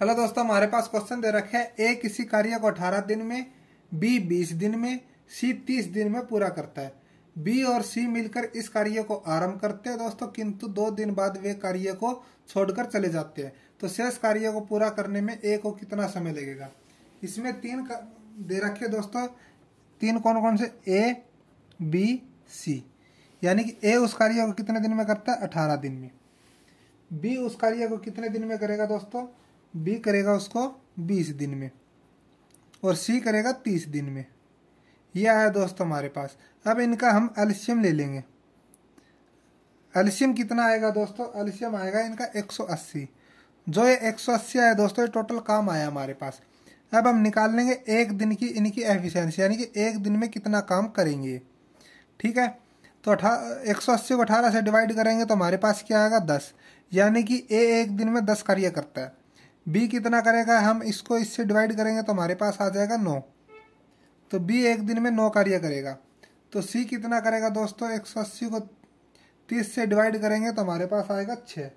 hello दोस्तों हमारे पास question दे रखे है ए किसी कार्य को 18 दिन में बी 20 दिन में सी 30 दिन में पूरा करता है बी और सी मिलकर इस कार्य को आरंभ करते हैं दोस्तों किंतु दो दिन बाद वे कार्य को छोड़कर चले जाते हैं तो शेष कार्य को पूरा करने में ए को कितना समय लगेगा इसमें तीन दे रखे दोस्तों तीन कौन कौन से ए बी सी यानी कि ए उस कार्य को कितने दिन में करता है अठारह दिन में बी उस कार्य को कितने दिन में करेगा दोस्तों बी करेगा उसको बीस दिन में और सी करेगा तीस दिन में ये आया दोस्तों हमारे पास अब इनका हम एल्शियम ले लेंगे एल्शियम कितना आएगा दोस्तों एल्शियम आएगा इनका 180 जो ये 180 आया दोस्तों ये टोटल काम आया हमारे पास अब हम निकाल लेंगे एक दिन की इनकी एफिशिएंसी यानी कि एक दिन में कितना काम करेंगे ठीक है तो अठारह एक सौ अस्सी को अठारह से डिवाइड करेंगे तो हमारे पास क्या आएगा दस यानी कि ए एक दिन में दस कार्य करता है b कितना करेगा हम इसको इससे डिवाइड करेंगे तो हमारे पास आ जाएगा नौ तो b एक दिन में नौ कार्य करेगा तो c कितना करेगा दोस्तों एक को तीस से डिवाइड करेंगे तो हमारे पास आएगा छः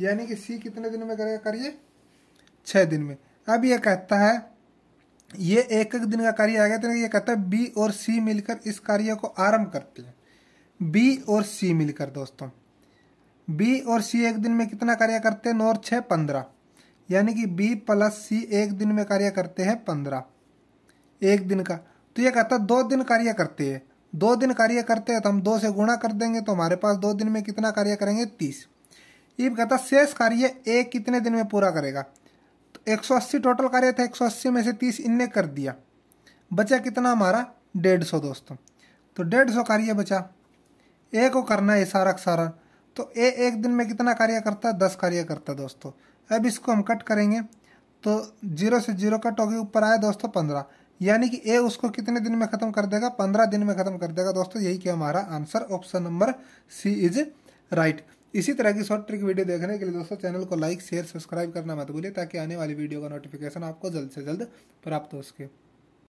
यानी कि c कितने दिन में करेगा करिए छः दिन में अब ये कहता है ये एक एक दिन का कार्य आ गया तो ये कहता है बी और सी मिलकर इस कार्य को आरंभ करते हैं बी और सी मिलकर दोस्तों बी और सी एक दिन में कितना कार्य करते हैं नौ और छः पंद्रह यानी कि बी प्लस सी एक दिन में कार्य करते हैं पंद्रह एक दिन का तो ये कहता दो दिन कार्य करते हैं दो दिन कार्य करते हैं तो हम दो से गुणा कर देंगे तो हमारे पास दो दिन में कितना कार्य करेंगे तीस ये कहता शेष कार्य एक कितने दिन में पूरा करेगा तो अस्सी टोटल कार्य था अस्सी में से तीस इनने कर दिया बचा कितना हमारा सौ दोस्तों तो सौ कार्य बचा ए को करना है सारा सारा तो ए एक दिन में कितना कार्य करता है दस कार्य करता दोस्तों अब इसको हम कट करेंगे तो जीरो से जीरो कट होगी ऊपर आया दोस्तों पंद्रह यानी कि ए उसको कितने दिन में ख़त्म कर देगा पंद्रह दिन में ख़त्म कर देगा दोस्तों यही कि हमारा answer option number C is right इसी तरह की शॉर्ट ट्रिक वीडियो देखने के लिए दोस्तों चैनल को लाइक शेयर सब्सक्राइब करना मत भूलिए ताकि आने वाली वीडियो का नोटिफिकेशन आपको जल्द से जल्द प्राप्त हो सके